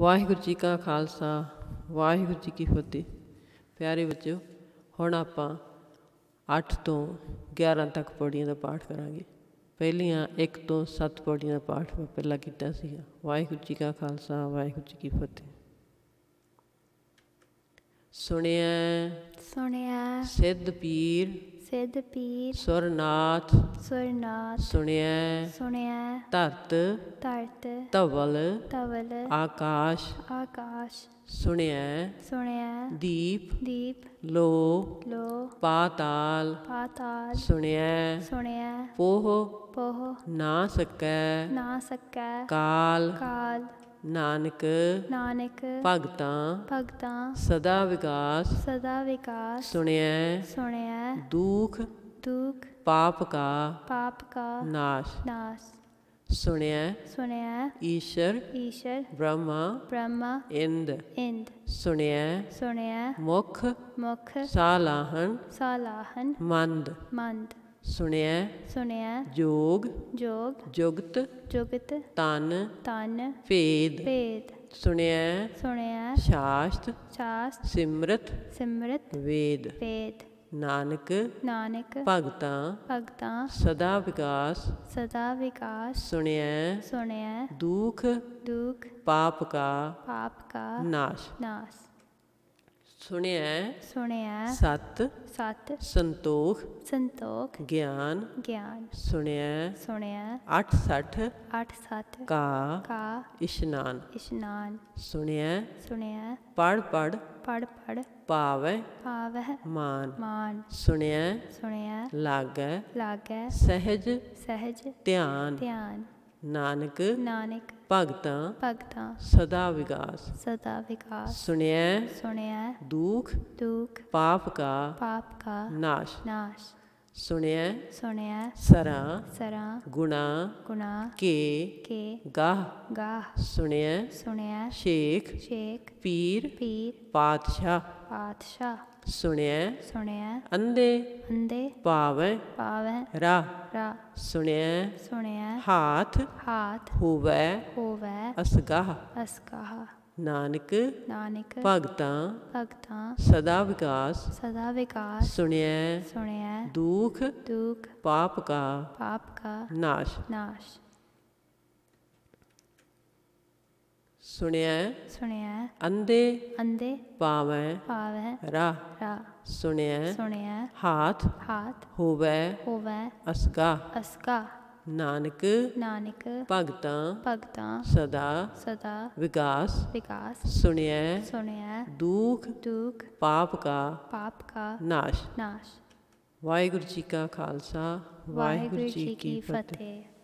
ਵਾਹਿਗੁਰੂ ਜੀ ਕਾ ਖਾਲਸਾ ਵਾਹਿਗੁਰੂ ਜੀ ਕੀ ਫਤਿਹ ਪਿਆਰੇ ਬੱਚਿਓ ਹੁਣ ਆਪਾਂ 8 ਤੋਂ 11 ਤੱਕ ਪੌੜੀਆਂ ਦਾ ਪਾਠ ਕਰਾਂਗੇ ਪਹਿਲੀਆਂ 1 ਤੋਂ 7 ਪੌੜੀਆਂ ਦਾ ਪਾਠ ਮੈਂ ਪਹਿਲਾਂ ਕੀਤਾ ਸੀ ਵਾਹਿਗੁਰੂ ਜੀ ਕਾ ਖਾਲਸਾ ਵਾਹਿਗੁਰੂ ਜੀ ਕੀ ਫਤਿਹ ਸੁਣਿਆ ਸੁਣਿਆ ਸਿੱਧ ਪੀਰ सिद्ध पीर सुरनाथ सुरनाथ सुनिए सुनिए धरत धरत तवल तवल आकाश आकाश सुनिए सुनिए दीप दीप लो लो पाताल पाताल सुनिए सुनिए पोह पोह ना सकै ना सकै काल काल नानक नानक भगत भगत सदा विकास सदा विकास सुन सुने दुख दुख पाप का पाप का नाश नाश सुने सुने ईश्वर ईश्वर ब्रह्मा ब्रह्मा इंद इंद सुन सुन मुख मुख सालाहन सालाहन मंद मंद सुनया सुनया जोग जोग जुगत जुगत तन तन भेद भेद सुनया सुनया शास्त्र शास्त्र सिमरत सिमरत वेद वेद नानक नानक भगत भगत सदा विकास सदा विकास सुनया सुनया दुख दुख पाप का पाप का नाश नाश सुनिया सुनिया सत सत संतोख संतोख ज्ञान ज्ञान सुनिया सुनिया अठ सठ अठ सठ का का इशनान इशनान सुनिया सुनिया पढ़ पढ़ पढ़ पढ़ पाव पाव मान मान सुनिया सुनिया लागे लागे सहज सहज ध्यान ध्यान नानक नानक भगत भगत सदा विकास सदा विकास सुन सुनिया दुख दुख पाप का पाप का नाश नाश सुण्य सुण्य सरा सरा गुणा गुणा के के गाह गाह सुण्य सुण्य शेख शेख पीर पीर पातशाह पातशाह सुण्य सुण्य अंधे अंधे पावे पावे रा रा सुण्य सुण्य हाथ हाथ होवे होवे असगाह असगाह नानक नानक भगत भगत सदा विकास सदा विकास सुन सुनिए दुख दुख पाप का पाप का नाश नाश सुनिए सुनिए अंधे अंधे पावे पावे रा रा सुनिए सुनिए हाथ हाथ होवे होवे असका असका नानक नानक भगत भगत सदा सदा विकास विकास सुनिए सुनिए दुख दुख पाप का पाप का नाश नाश वाहेगुरु जी का खालसा वाहेगुरु जी की फतेह